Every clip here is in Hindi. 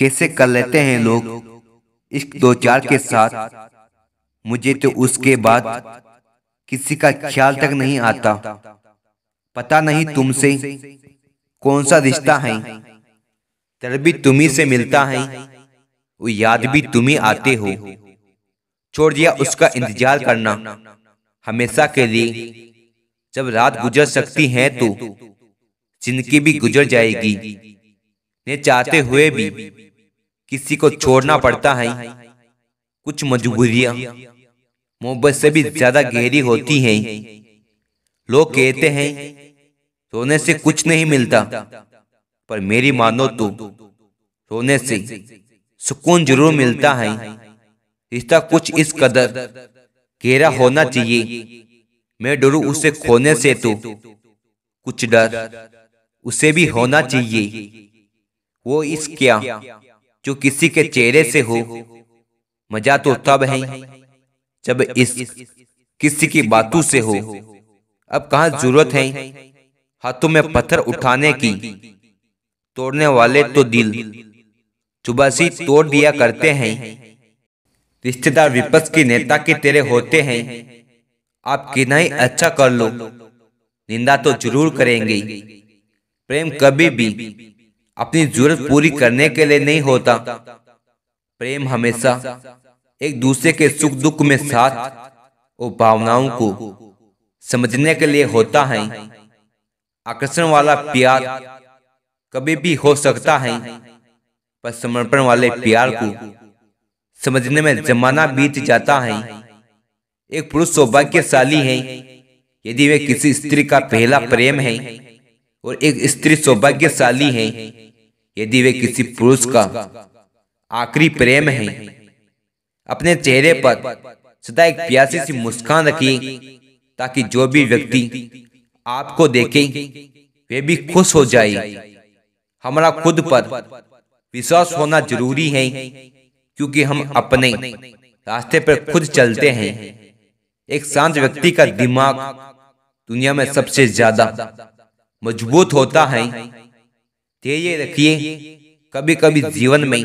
कैसे कर लेते हैं लोग इश्क दो चार के साथ मुझे तो उसके बाद किसी का ख्याल तक नहीं आता पता नहीं तुमसे कौन सा रिश्ता है तर भी तुम्ही से मिलता है वो याद भी तुम्ही आते हो छोड़ दिया उसका इंतजार करना हमेशा के लिए जब रात गुजर सकती है तो जिंदगी भी गुजर जाएगी ने चाहते हुए भी किसी को छोड़ना पड़ता है कुछ मजबूरियाँ मोहब्बत से भी ज़्यादा गहरी होती हैं लोग कहते हैं सोने से कुछ नहीं मिलता पर मेरी मानो तो सोने से सुकून जरूर मिलता है रिश्ता कुछ इस कदर गहरा होना चाहिए मैं डरू उसे खोने से तो कुछ डर उसे भी होना चाहिए वो इस क्या जो किसी के चेहरे से हो मजा तो तब है जब इस किसी की बातों से हो अब कहा जरूरत है हाथों में पत्थर उठाने की तोड़ने वाले तो दिल चुबासी तो तोड़ दिया करते हैं रिश्तेदार विपक्ष के नेता के तेरे होते हैं आप कितना ही अच्छा, अच्छा कर लो निंदा तो, तो जरूर करेंगे प्रेम कभी भी अपनी जरूरत पूरी करने के लिए नहीं होता प्रेम हमेशा एक दूसरे के सुख दुख में साथ और भावनाओं को समझने के लिए होता है आकर्षण वाला प्यार कभी भी हो सकता है पर समर्पण वाले प्यार को समझने में जमाना बीत जाता है एक पुरुष सौभाग्यशाली है यदि वे किसी स्त्री का पहला प्रेम है और एक स्त्री सौभाग्यशाली है यदि वे किसी पुरुष का आखिरी प्रेम है अपने चेहरे पर सदा एक प्यासी सी मुस्कान रखिए ताकि जो भी व्यक्ति आपको देखे वे भी खुश हो जाए हमारा खुद पर विश्वास होना जरूरी है क्योंकि हम अपने रास्ते पर खुद चलते हैं एक शांत व्यक्ति का दिमाग दुनिया में सबसे ज्यादा मजबूत होता है धैर्य रखिए कभी कभी जीवन में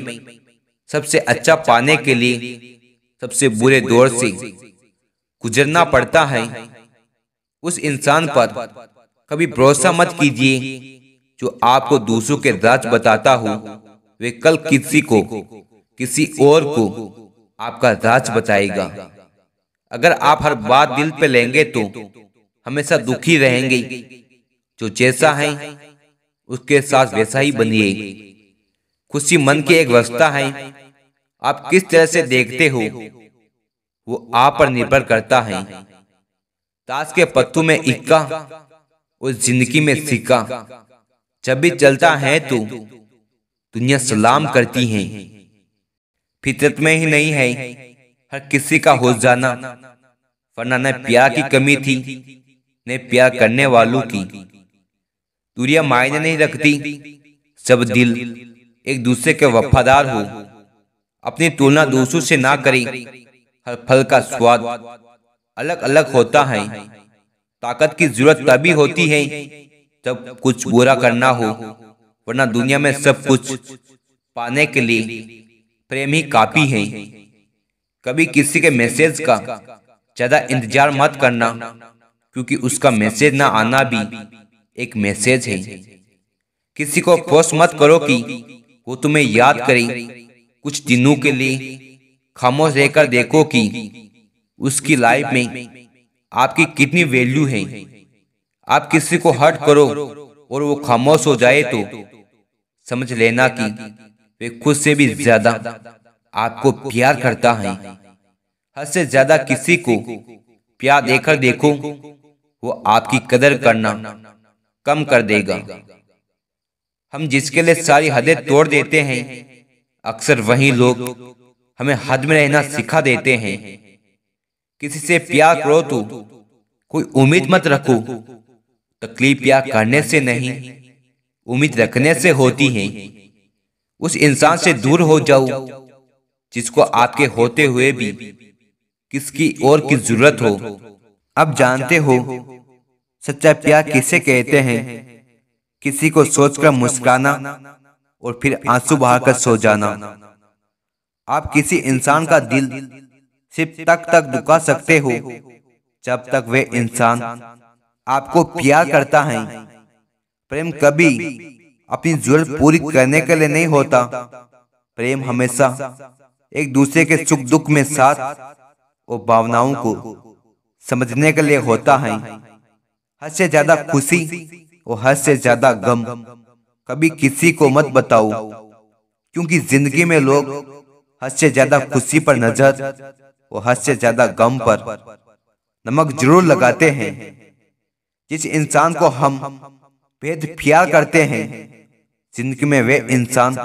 सबसे अच्छा, अच्छा पाने के लिए सबसे बुरे दौर से गुजरना पड़ता है उस इंसान पर कभी भरोसा मत कीजिए जो आपको दूसरों के राज बताता हो वे कल किसी को किसी और को आपका राज बताएगा अगर आप हर बात दिल पे लेंगे तो, तो हमेशा दुखी रहेंगे जो जैसा है उसके साथ वैसा ही बनिए खुशी मन की एक व्यवस्था है आप किस तरह से देखते हो वो आप पर निर्भर करता है ताश के पत्तू में इक्का और जिंदगी में सिक्का जब भी चलता है तो दुनिया सलाम करती है फितरत में ही नहीं है हर किसी का हो जाना वरना न प्यार की कमी थी न प्यार करने वालों की दूरिया मायने नहीं रखती सब दिल एक दूसरे के वफादार हो अपनी तुलना दूसरों से ना करें हर फल का स्वाद अलग अलग होता है ताकत की जरूरत तभी होती है जब कुछ बुरा करना हो वरना दुनिया में सब कुछ पाने के लिए प्रेम ही काफी है कभी किसी के मैसेज का ज्यादा इंतजार मत करना क्योंकि उसका मैसेज ना आना भी एक मैसेज है किसी को फोर्स मत करो कि वो तुम्हें याद करे कुछ दिनों के लिए खामोश रहकर देखो कि उसकी लाइफ में आपकी कितनी वैल्यू है आप किसी को हर्ट करो और वो खामोश हो जाए तो समझ लेना कि वे खुद से भी ज्यादा आपको प्यार करता है हद से ज्यादा किसी को प्यार देकर देखो वो आपकी कदर करना कम कर देगा हम जिसके लिए सारी हदें तोड़ देते हैं अक्सर वही लोग हमें हद में रहना सिखा देते हैं किसी से प्यार करो तो कोई उम्मीद मत रखो तकलीफ प्यार करने से नहीं उम्मीद रखने से होती है उस इंसान से दूर हो जाओ जिसको आपके होते हुए भी किसकी और की जरूरत हो अब जानते हो सच्चा प्यार किसे कहते हैं किसी को सोचकर मुस्कुराना और फिर आंसू बहाकर सो जाना आप किसी इंसान का दिल सिर्फ तक तक दुखा सकते हो जब तक वे इंसान आपको प्यार करता है प्रेम कभी अपनी जरूरत पूरी करने के लिए नहीं होता प्रेम हमेशा एक दूसरे के सुख दुख में साथ और भावनाओं को समझने के लिए होता है हद से ज्यादा खुशी और हद से ज्यादा गम कभी किसी को मत बताओ क्योंकि जिंदगी में लोग हद से ज्यादा खुशी पर नजर और हद से ज्यादा गम पर नमक जरूर लगाते हैं जिस इंसान को हम भेद प्यार करते हैं जिंदगी में वे इंसान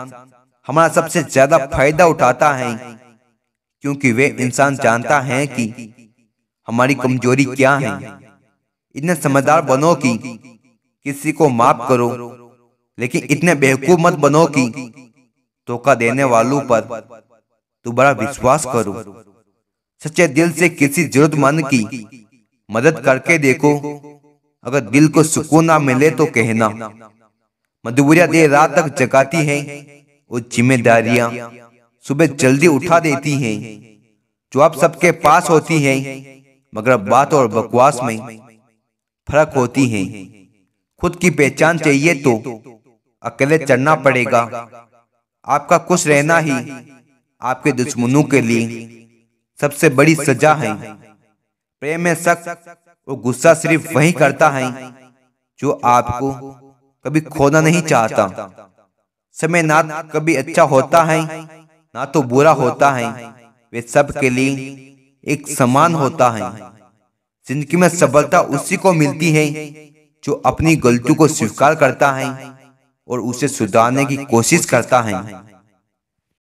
हमारा सबसे ज्यादा फायदा उठाता है क्योंकि वे इंसान जानता है कि हमारी कमजोरी क्या है इतने समझदार बनो कि किसी को माफ करो लेकिन इतने बेवकूफ मत बनो कि धोखा देने वालों पर बड़ा विश्वास करो सच्चे दिल से किसी जरूरतमंद की मदद करके देखो अगर दिल को सुकून ना मिले तो कहना मजबूरियां देर रात तक जगाती हैं और जिम्मेदारियां सुबह जल्दी उठा देती हैं जो आप सबके पास होती हैं मगर बात और बकवास में फर्क होती है खुद की पहचान चाहिए तो अकेले चढ़ना पड़ेगा आपका खुश रहना ही आपके दुश्मनों के लिए सबसे बड़ी सजा है प्रेम में शक वो गुस्सा सिर्फ वही करता है जो आपको कभी खोना नहीं चाहता समय ना कभी अच्छा होता है ना तो बुरा होता है वे सब के लिए एक समान होता है जिंदगी में सफलता उसी को मिलती है जो अपनी गलतियों को स्वीकार करता है और उसे सुधारने की कोशिश करता है